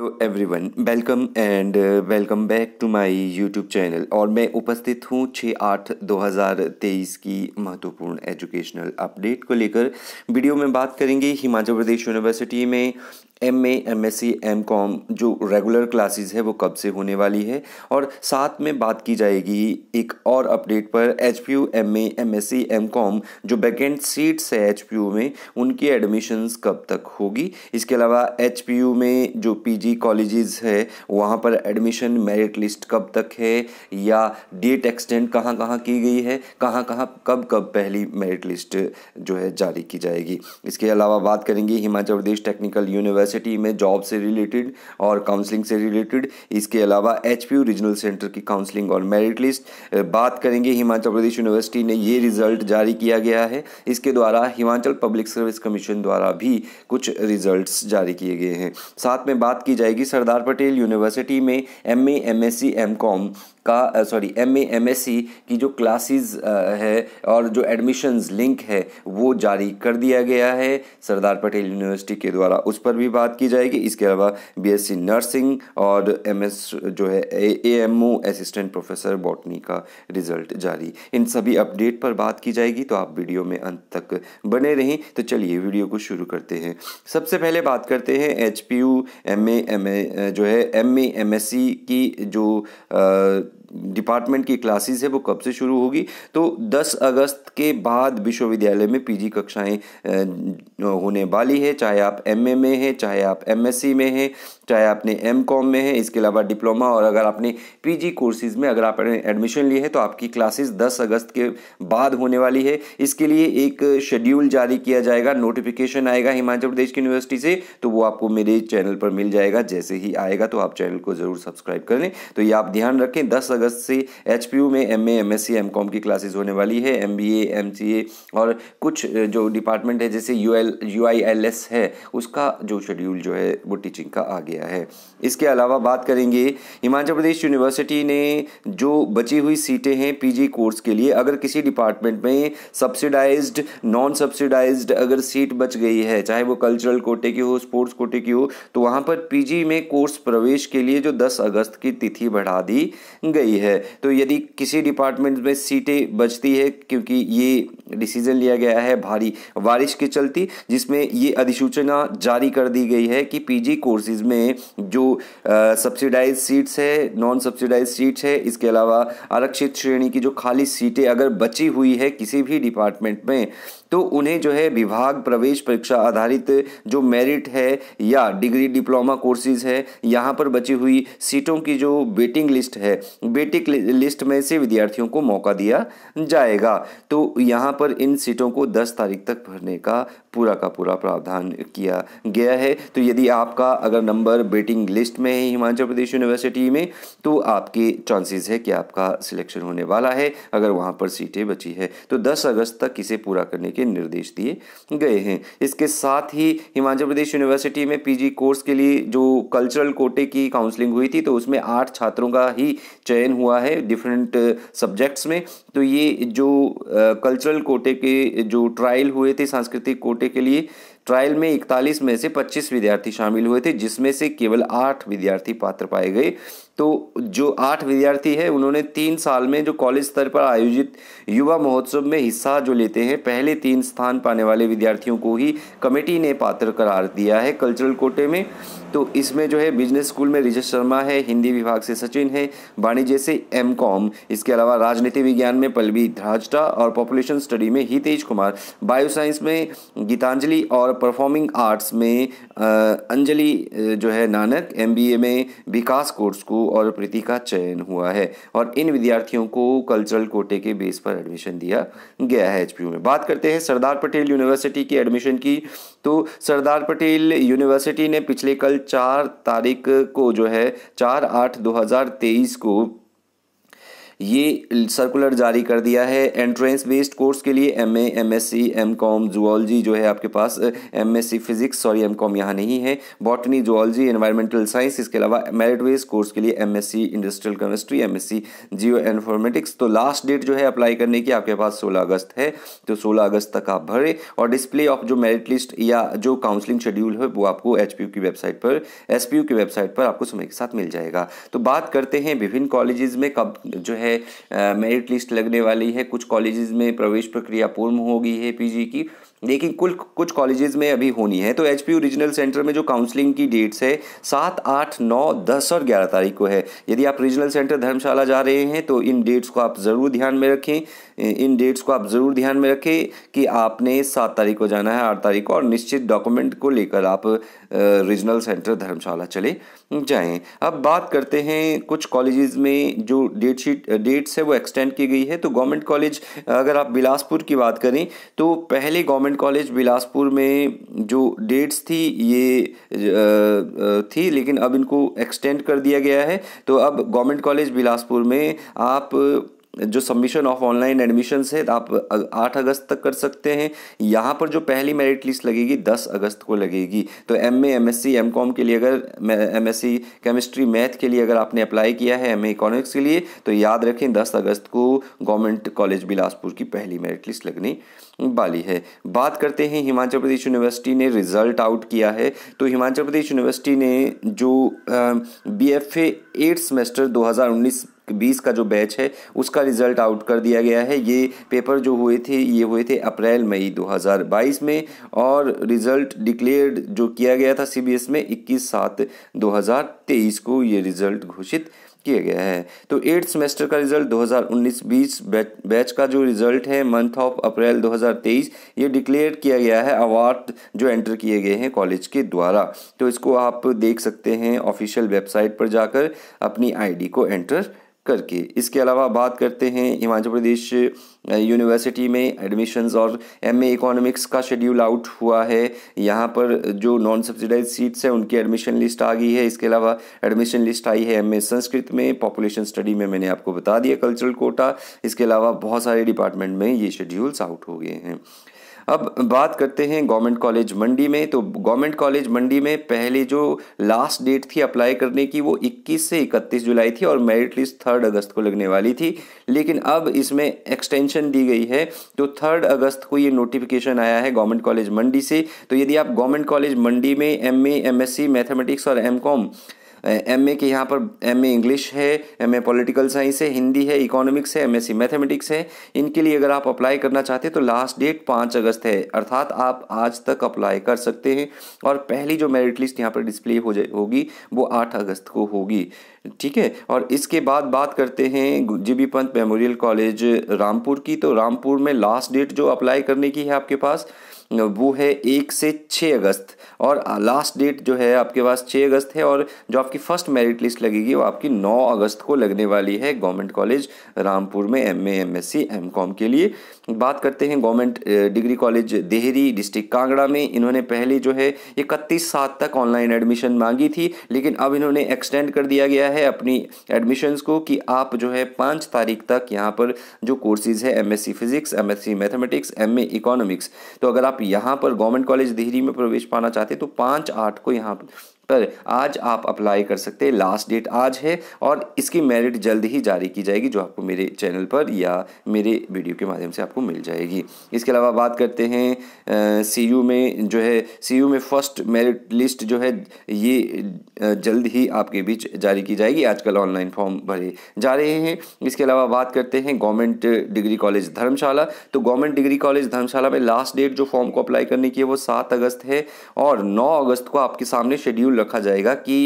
hello everyone welcome and welcome back to my YouTube channel और मैं उपस्थित हूँ छः आठ दो हज़ार तेईस की महत्वपूर्ण एजुकेशनल अपडेट को लेकर वीडियो में बात करेंगे हिमाचल प्रदेश यूनिवर्सिटी में M A M S C M com जो रेगुलर क्लासेस है वो कब से होने वाली है और साथ में बात की जाएगी एक और अपडेट पर H P U M A M S C M com जो वैकेंट सीट्स है एच पी यू में उनकी एडमिशन्स कब तक होगी इसके अलावा एच पी यू में जो पी जी कॉलेजेस है वहाँ पर एडमिशन मेरिट लिस्ट कब तक है या डेट एक्सटेंड कहाँ कहाँ की गई है कहाँ कहाँ कब कब पहली मेरिट लिस्ट जो है जारी की जाएगी इसके अलावा बात करेंगे Himachal Pradesh technical university university में जॉब से रिलेटेड और काउंसलिंग से रिलेटेड इसके अलावा एच रीजनल सेंटर की काउंसलिंग और मेरिट लिस्ट बात करेंगे हिमाचल प्रदेश यूनिवर्सिटी ने ये रिजल्ट जारी किया गया है इसके द्वारा हिमाचल पब्लिक सर्विस कमीशन द्वारा भी कुछ रिजल्ट जारी किए गए हैं साथ में बात की जाएगी सरदार पटेल यूनिवर्सिटी में M A M S C M com का sorry M A M S C की जो क्लासेस है और जो एडमिशन्स लिंक है वो जारी कर दिया गया है सरदार पटेल यूनिवर्सिटी के द्वारा उस पर भी बात की जाएगी इसके अलावा बीएससी नर्सिंग और एमएस जो है A M O assistant professor botany का रिजल्ट जारी इन सभी अपडेट पर बात की जाएगी तो आप वीडियो में अंत तक बने रहें तो चलिए वीडियो को शुरू करते हैं सबसे पहले बात करते हैं H P U M A M A जो है M A M S C की जो आ, डिपार्टमेंट की क्लासेस है वो कब से शुरू होगी तो 10 अगस्त के बाद विश्वविद्यालय में पीजी कक्षाएं होने वाली है चाहे आप एमए में हैं चाहे आप एमएससी में हैं चाहे आपने एम कॉम में है इसके अलावा डिप्लोमा और अगर आपने पी जी कोर्सेज में अगर आपने एडमिशन लिए है तो आपकी क्लासेस 10 अगस्त के बाद होने वाली है इसके लिए एक शेड्यूल जारी किया जाएगा नोटिफिकेशन आएगा हिमाचल प्रदेश की यूनिवर्सिटी से तो वो आपको मेरे चैनल पर मिल जाएगा जैसे ही आएगा तो आप चैनल को ज़रूर सब्सक्राइब कर लें तो ये आप ध्यान रखें दस अगस्त से एच में M A M S C M com की क्लासेज होने वाली है M B M C A और कुछ जो डिपार्टमेंट है जैसे U L U I L S है उसका जो शेड्यूल जो है वो टीचिंग का आ गया गया है इसके अलावा बात करेंगे हिमाचल प्रदेश यूनिवर्सिटी ने जो बची हुई सीटें हैं पीजी कोर्स के लिए अगर किसी डिपार्टमेंट में सब्सिडाइज्ड नॉन सब्सिडाइज्ड अगर सीट बच गई है चाहे वो कल्चरल कोटे की हो स्पोर्ट्स कोटे की हो तो वहाँ पर पीजी में कोर्स प्रवेश के लिए जो दस अगस्त की तिथि बढ़ा दी गई है तो यदि किसी डिपार्टमेंट में सीटें बचती है क्योंकि ये डिसीजन लिया गया है भारी बारिश के चलती जिसमें ये अधिसूचना जारी कर दी गई है कि पीजी कोर्सेज में में जो सब्सिडाइज सीट्स है नॉन सब्सिडाइज सीट्स है इसके अलावा आरक्षित श्रेणी की जो खाली सीटें अगर बची हुई है किसी भी डिपार्टमेंट में तो उन्हें जो है विभाग प्रवेश परीक्षा आधारित जो मेरिट है या डिग्री डिप्लोमा कोर्सेज है यहाँ पर बची हुई सीटों की जो वेटिंग लिस्ट है वेटिंग लिस्ट में से विद्यार्थियों को मौका दिया जाएगा तो यहाँ पर इन सीटों को दस तारीख तक भरने का पूरा का पूरा प्रावधान किया गया है तो यदि आपका अगर नंबर वेटिंग लिस्ट में है हिमाचल प्रदेश यूनिवर्सिटी में तो आपके चांसेस है कि आपका सिलेक्शन होने वाला है अगर वहाँ पर सीटें बची है तो दस अगस्त तक इसे पूरा करने की के निर्देश दिए गए हैं इसके साथ ही हिमाचल प्रदेश यूनिवर्सिटी में पीजी कोर्स के लिए जो कल्चरल कोटे की काउंसलिंग हुई थी तो उसमें आठ छात्रों का ही चयन हुआ है डिफरेंट सब्जेक्ट्स में तो ये जो कल्चरल कोटे के जो ट्रायल हुए थे सांस्कृतिक कोटे के लिए ट्रायल में 41 में से 25 विद्यार्थी शामिल हुए थे जिसमें से केवल आठ विद्यार्थी पात्र पाए गए तो जो आठ विद्यार्थी हैं उन्होंने तीन साल में जो कॉलेज स्तर पर आयोजित युवा महोत्सव में हिस्सा जो लेते हैं पहले तीन स्थान पाने वाले विद्यार्थियों को ही कमेटी ने पात्र करार दिया है कल्चरल कोटे में तो इसमें जो है बिजनेस स्कूल में रिजत शर्मा है हिंदी विभाग से सचिन है वाणिज्य से एम कॉम इसके अलावा राजनीति विज्ञान में पल्लवी ध्राजटा और पॉपुलेशन स्टडी में हितेश कुमार बायोसाइंस में गीतांजलि और परफॉर्मिंग आर्ट्स में अंजलि जो है नानक एम में विकास कोर्स को और प्रीति का चयन हुआ है और इन विद्यार्थियों को कल्चरल कोटे के बेस पर एडमिशन दिया गया है एच में बात करते हैं सरदार पटेल यूनिवर्सिटी की एडमिशन की तो सरदार पटेल यूनिवर्सिटी ने पिछले कल चार तारीख को जो है चार आठ दो को ये सर्कुलर जारी कर दिया है एंट्रेंस बेस्ड कोर्स के लिए M A M S C M com zoology जो है आपके पास M S C physics sorry M com यहाँ नहीं है बॉटनी जुआलॉजी एनवायरमेंटल साइंस इसके अलावा मेरिट बेस्ड कोर्स के लिए M S C industrial chemistry M S C geo informatics तो लास्ट डेट जो है अप्लाई करने की आपके पास सोलह अगस्त है तो सोलह अगस्त तक आप भरें और डिस्प्ले ऑफ जो मेरिट लिस्ट या जो काउंसलिंग शेड्यूल है वो आपको एच की वेबसाइट पर एस की वेबसाइट पर आपको समय के साथ मिल जाएगा तो बात करते हैं विभिन्न कॉलेजेस में कब जो है है मेरिट लिस्ट लगने वाली है कुछ कॉलेजेस में प्रवेश प्रक्रिया पूर्ण हो गई है पीजी की लेकिन कुल कुछ कॉलेजेस में अभी होनी है तो एच पी रीजनल सेंटर में जो काउंसलिंग की डेट्स है सात आठ नौ दस और ग्यारह तारीख को है यदि आप रीजनल सेंटर धर्मशाला जा रहे हैं तो इन डेट्स को आप ज़रूर ध्यान में रखें इन डेट्स को आप ज़रूर ध्यान में रखें कि आपने सात तारीख को जाना है आठ तारीख को और निश्चित डॉक्यूमेंट को लेकर आप रीजनल सेंटर धर्मशाला चले जाएँ अब बात करते हैं कुछ कॉलेजेस में जो डेट शीट डेट्स है वो एक्सटेंड की गई है तो गवर्नमेंट कॉलेज अगर आप बिलासपुर की बात करें तो पहले गवर्नमेंट गवर्नमेंट कॉलेज बिलासपुर में जो डेट्स थी ये थी लेकिन अब इनको एक्सटेंड कर दिया गया है तो अब गवर्नमेंट कॉलेज बिलासपुर में आप जो सबमिशन ऑफ ऑनलाइन एडमिशन्स है आप आठ अगस्त तक कर सकते हैं यहाँ पर जो पहली मेरिट लिस्ट लगेगी दस अगस्त को लगेगी तो M A M S C M com के लिए अगर M S C chemistry math के लिए अगर आपने अप्लाई किया है एम ए इकोनॉमिक्स के लिए तो याद रखें दस अगस्त को गवर्नमेंट कॉलेज बिलासपुर की पहली मेरिट लिस्ट लगने वाली है बात करते हैं हिमाचल प्रदेश यूनिवर्सिटी ने रिजल्ट आउट किया है तो हिमाचल प्रदेश यूनिवर्सिटी ने जो बी एफ एट सेमेस्टर दो बीस का जो बैच है उसका रिज़ल्ट आउट कर दिया गया है ये पेपर जो हुए थे ये हुए थे अप्रैल मई 2022 में और रिज़ल्ट डिक्लेयर्ड जो किया गया था सी में 21 सात 2023 को ये रिज़ल्ट घोषित किया गया है तो एट सेमेस्टर का रिजल्ट 2019-20 बैच का जो रिजल्ट है मंथ ऑफ अप्रैल 2023 ये डिक्लेयर किया गया है अवार्ड जो एंटर किए गए हैं कॉलेज के द्वारा तो इसको आप देख सकते हैं ऑफिशियल वेबसाइट पर जाकर अपनी आईडी को एंटर करके इसके अलावा बात करते हैं हिमाचल प्रदेश यूनिवर्सिटी में एडमिशन्स और एमए इकोनॉमिक्स का शेड्यूल आउट हुआ है यहाँ पर जो नॉन सब्सिडाइज सीट्स हैं उनकी एडमिशन लिस्ट आ गई है इसके अलावा एडमिशन लिस्ट आई है एमए संस्कृत में पॉपुलेशन स्टडी में मैंने आपको बता दिया कल्चरल कोटा इसके अलावा बहुत सारे डिपार्टमेंट में ये शेड्यूल्स आउट हो गए हैं अब बात करते हैं गवर्नमेंट कॉलेज मंडी में तो गवर्नमेंट कॉलेज मंडी में पहले जो लास्ट डेट थी अप्लाई करने की वो 21 से 31 जुलाई थी और मेरिट लिस्ट थर्ड अगस्त को लगने वाली थी लेकिन अब इसमें एक्सटेंशन दी गई है तो थर्ड अगस्त को ये नोटिफिकेशन आया है गवर्नमेंट कॉलेज मंडी से तो यदि आप गवर्नमेंट कॉलेज मंडी में एम ए मैथमेटिक्स और एम एम ए के यहाँ पर एम ए इंग्लिश है एम ए पोलिटिकल साइंस है हिंदी है इकोनॉमिक्स है एम एस सी मैथेमेटिक्स है इनके लिए अगर आप अप्लाई करना चाहते हैं तो लास्ट डेट पाँच अगस्त है अर्थात आप आज तक अप्लाई कर सकते हैं और पहली जो मेरिट लिस्ट यहाँ पर डिस्प्ले हो जाए होगी वो आठ अगस्त को होगी ठीक है और इसके बाद बात करते हैं G B Pant memorial college Rampur की तो रामपुर में लास्ट डेट जो अप्लाई करने की है आपके पास वो है एक से छः अगस्त और लास्ट डेट जो है आपके पास छः अगस्त है और जो आपकी फ़र्स्ट मेरिट लिस्ट लगेगी वो आपकी नौ अगस्त को लगने वाली है गवर्नमेंट कॉलेज रामपुर में M A M S C M com के लिए बात करते हैं government degree college Dehri district Kangra में इन्होंने पहले जो है इकतीस सात तक ऑनलाइन एडमिशन मांगी थी लेकिन अब इन्होंने एक्सटेंड कर दिया गया है अपनी एडमिशन्स को कि आप जो है पाँच तारीख तक यहाँ पर जो कोर्सेज़ है M S C physics M S C mathematics M A economics तो अगर आप यहाँ पर गवर्नमेंट कॉलेज देहरी में प्रवेश पाना चाहते हैं तो पाँच आठ को यहाँ पर आज आप अप्लाई कर सकते हैं लास्ट डेट आज है और इसकी मेरिट जल्द ही जारी की जाएगी जो आपको मेरे चैनल पर या मेरे वीडियो के माध्यम से आपको मिल जाएगी इसके अलावा बात करते हैं सी यू में जो है सी यू में फर्स्ट मेरिट लिस्ट जो है ये जल्द ही आपके बीच जारी की जाएगी आजकल ऑनलाइन फॉर्म भरे जा रहे हैं इसके अलावा बात करते हैं गवर्नमेंट डिग्री कॉलेज धर्मशाला तो गवर्नमेंट डिग्री कॉलेज धर्मशाला में लास्ट डेट जो फॉर्म को अप्लाई करने की है वो सात अगस्त है और नौ अगस्त को आपके सामने शेड्यूल रखा जाएगा कि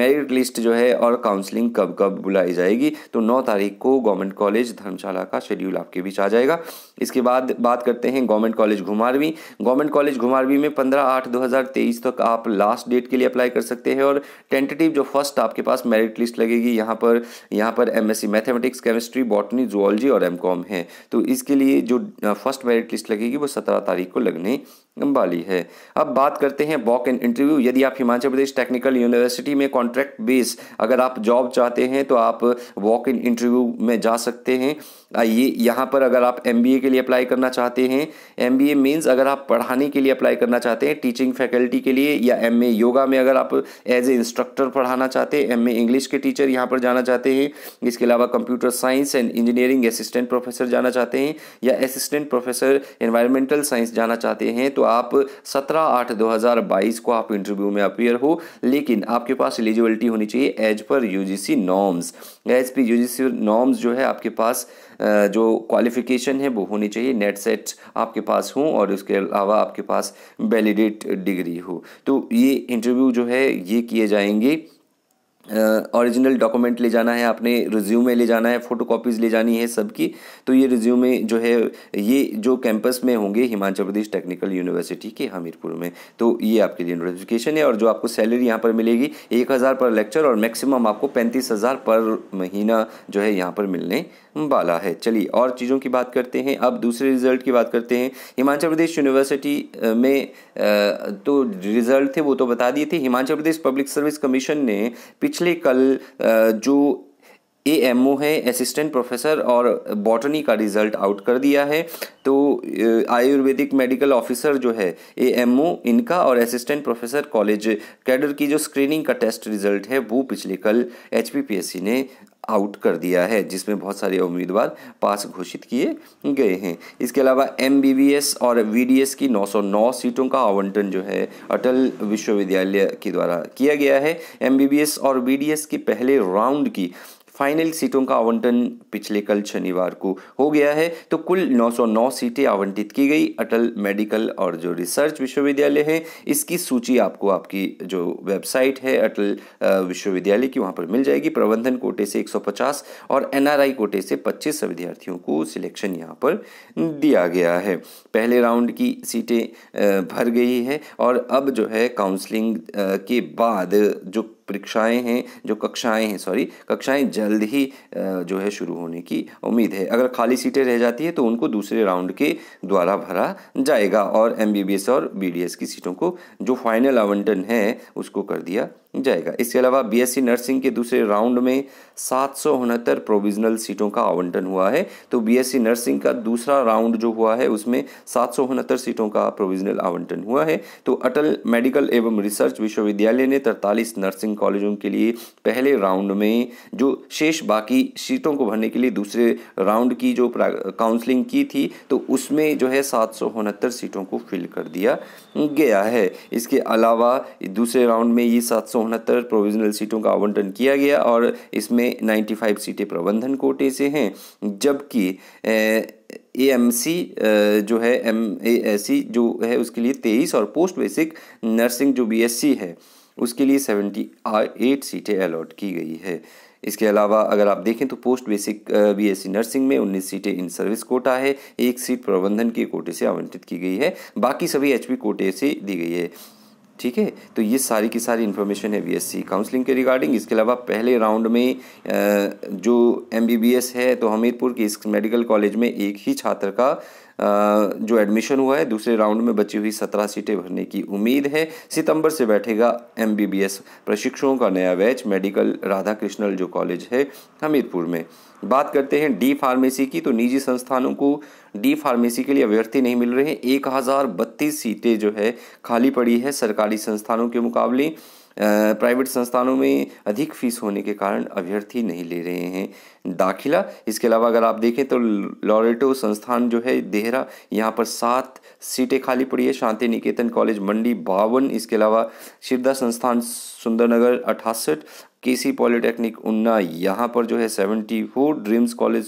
मेरिट लिस्ट जो है और काउंसलिंग कब कब बुलाई जाएगी तो नौ तारीख को गवर्नमेंट कॉलेज धर्मशाला का शेड्यूल आपके बीच आ जाएगा इसके बाद बात करते हैं गवर्नमेंट कॉलेज घुमारवी गवर्नमेंट कॉलेज घुमारवी में पंद्रह आठ दो हज़ार तेईस तक आप लास्ट डेट के लिए अप्लाई कर सकते हैं और टेंटेटिव जो फर्स्ट आपके पास मेरिट लिस्ट लगेगी यहाँ पर यहाँ पर MSc mathematics chemistry botany zoology और कॉम है तो इसके लिए जो फर्स्ट मेरिट लिस्ट लगेगी वो सत्रह तारीख को लगने वाली है अब बात करते हैं वॉक एंड इंटरव्यू यदि आप हिमाचल प्रदेश टेक्निकल यूनिवर्सिटी में कॉन्ट्रैक्ट बेस अगर आप जॉब चाहते हैं तो आप वॉक इन इंटरव्यू में जा सकते हैं आइए यहाँ पर अगर आप एम के लिए अप्लाई करना चाहते हैं एम बी मीन्स अगर आप पढ़ाने के लिए अप्लाई करना चाहते हैं टीचिंग फैकल्टी के लिए या एम योगा में अगर आप एज ए इंस्ट्रक्टर पढ़ाना चाहते हैं एम इंग्लिश के टीचर यहाँ पर जाना चाहते हैं इसके अलावा computer science and engineering assistant professor जाना चाहते हैं या असिस्टेंट प्रोफेसर इन्वायरमेंटल साइंस जाना चाहते हैं तो आप सत्रह आठ दो हज़ार बाईस को आप इंटरव्यू में अपियर हो लेकिन आपके पास एलिजिबिलिटी होनी चाहिए as per C norms as G C norms जो है आपके पास जो क्वालिफिकेशन है वो होनी चाहिए नेट सेट आपके पास हो और उसके अलावा आपके पास वैलिडेट डिग्री हो तो ये इंटरव्यू जो है ये किए जाएंगे ओरिजिनल uh, डॉक्यूमेंट ले जाना है आपने रिज्यूमे ले जाना है फ़ोटो कॉपीज़ ले जानी है सबकी तो ये रिज्यूमे जो है ये जो कैंपस में होंगे हिमाचल प्रदेश टेक्निकल यूनिवर्सिटी के हमीरपुर में तो ये आपके लिए नोटिफिकेशन है और जो आपको सैलरी यहाँ पर मिलेगी एक हज़ार पर लेक्चर और मैक्सिमम आपको पैंतीस हज़ार पर महीना जो है यहाँ पर मिलने वाला है चलिए और चीज़ों की बात करते हैं अब दूसरे रिजल्ट की बात करते हैं हिमाचल प्रदेश यूनिवर्सिटी में तो रिजल्ट थे वो तो बता दिए थे Himachal Pradesh public service commission ने पिछले कल जो ए एम ओ है असिस्टेंट प्रोफेसर और बॉटनी का रिज़ल्ट आउट कर दिया है तो आयुर्वेदिक मेडिकल ऑफिसर जो है ए एम ओ इनका और असिस्टेंट प्रोफेसर कॉलेज कैडर की जो स्क्रीनिंग का टेस्ट रिज़ल्ट है वो पिछले कल H P P S C ने आउट कर दिया है जिसमें बहुत सारे उम्मीदवार पास घोषित किए गए हैं इसके अलावा एम बी बी एस और वी डी एस की नौ सौ नौ सीटों का आवंटन जो है अटल विश्वविद्यालय के द्वारा किया गया है एम बी बी एस और वी की पहले राउंड की फाइनल सीटों का आवंटन पिछले कल शनिवार को हो गया है तो कुल 909 सीटें आवंटित की गई अटल मेडिकल और जो रिसर्च विश्वविद्यालय है इसकी सूची आपको आपकी जो वेबसाइट है अटल विश्वविद्यालय की वहाँ पर मिल जाएगी प्रबंधन कोटे से 150 और एनआरआई कोटे से 25 विद्यार्थियों को सिलेक्शन यहाँ पर दिया गया है पहले राउंड की सीटें भर गई है और अब जो है काउंसलिंग के बाद जो परीक्षाएं हैं जो कक्षाएं हैं सॉरी कक्षाएं जल्द ही जो है शुरू होने की उम्मीद है अगर खाली सीटें रह जाती है तो उनको दूसरे राउंड के द्वारा भरा जाएगा और एम और बी की सीटों को जो फाइनल आवंटन है उसको कर दिया जाएगा इसके अलावा बीएससी नर्सिंग के दूसरे राउंड में सात सौ उनहत्तर प्रोविजनल सीटों का आवंटन हुआ है तो बीएससी नर्सिंग का दूसरा राउंड जो हुआ है उसमें सात सौ उनहत्तर सीटों का प्रोविजनल आवंटन हुआ है तो अटल मेडिकल एवं रिसर्च विश्वविद्यालय ने तरतालीस नर्सिंग कॉलेजों के लिए पहले राउंड में जो शेष बाकी सीटों को भरने के लिए दूसरे राउंड की जो काउंसलिंग की थी तो उसमें जो है सात सीटों को फिल कर दिया गया है इसके अलावा दूसरे राउंड में ये सात प्रोविजनल सीटों का आवंटन किया गया और इसमें 95 सीटें प्रबंधन कोटे से हैं जबकि ए एम सी जो है एम ए एस सी जो है उसके लिए तेईस और पोस्ट बेसिक नर्सिंग जो बी एस सी है उसके लिए सेवेंटी एट सीटें अलॉट की गई है इसके अलावा अगर आप देखें तो पोस्ट बेसिक बीएससी नर्सिंग में 19 सीटें इन सर्विस कोटा है एक सीट प्रबंधन के कोटे से आवंटित की गई है बाकी सभी एचपी कोटे से दी गई है ठीक है तो ये सारी की सारी इन्फॉर्मेशन है बीएससी काउंसलिंग के रिगार्डिंग इसके अलावा पहले राउंड में जो एमबीबीएस है तो हमीरपुर के इस मेडिकल कॉलेज में एक ही छात्र का जो एडमिशन हुआ है दूसरे राउंड में बची हुई सत्रह सीटें भरने की उम्मीद है सितंबर से बैठेगा एम प्रशिक्षुओं का नया बैच मेडिकल राधा कृष्णल जो कॉलेज है हमीरपुर में बात करते हैं डी फार्मेसी की तो निजी संस्थानों को डी फार्मेसी के लिए अभ्यर्थी नहीं मिल रहे हैं एक हज़ार बत्तीस सीटें जो है खाली पड़ी है सरकारी संस्थानों के मुकाबले प्राइवेट संस्थानों में अधिक फीस होने के कारण अभ्यर्थी नहीं ले रहे हैं दाखिला इसके अलावा अगर आप देखें तो लॉरेटो संस्थान जो है देहरा यहाँ पर सात सीटें खाली पड़ी है शांति निकेतन कॉलेज मंडी बावन इसके अलावा शिरदा संस्थान सुंदरनगर अठासठ केसी पॉलिटेक्निक उन्ना यहाँ पर जो है seventy four dreams college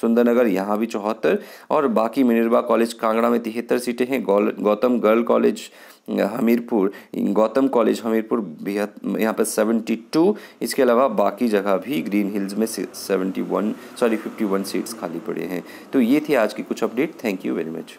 Sundernagar यहाँ भी चौहत्तर और बाकी मिनरवा कॉलेज कांगड़ा में तिहत्तर सीटें हैं Gautam girl college Hamirpur Gautam college Hamirpur बेहद यहाँ पर सेवेंटी टू इसके अलावा बाकी जगह भी ग्रीन हिल्स में seventy one sorry fifty one seats खाली पड़े हैं तो ये थी आज की कुछ update thank you very much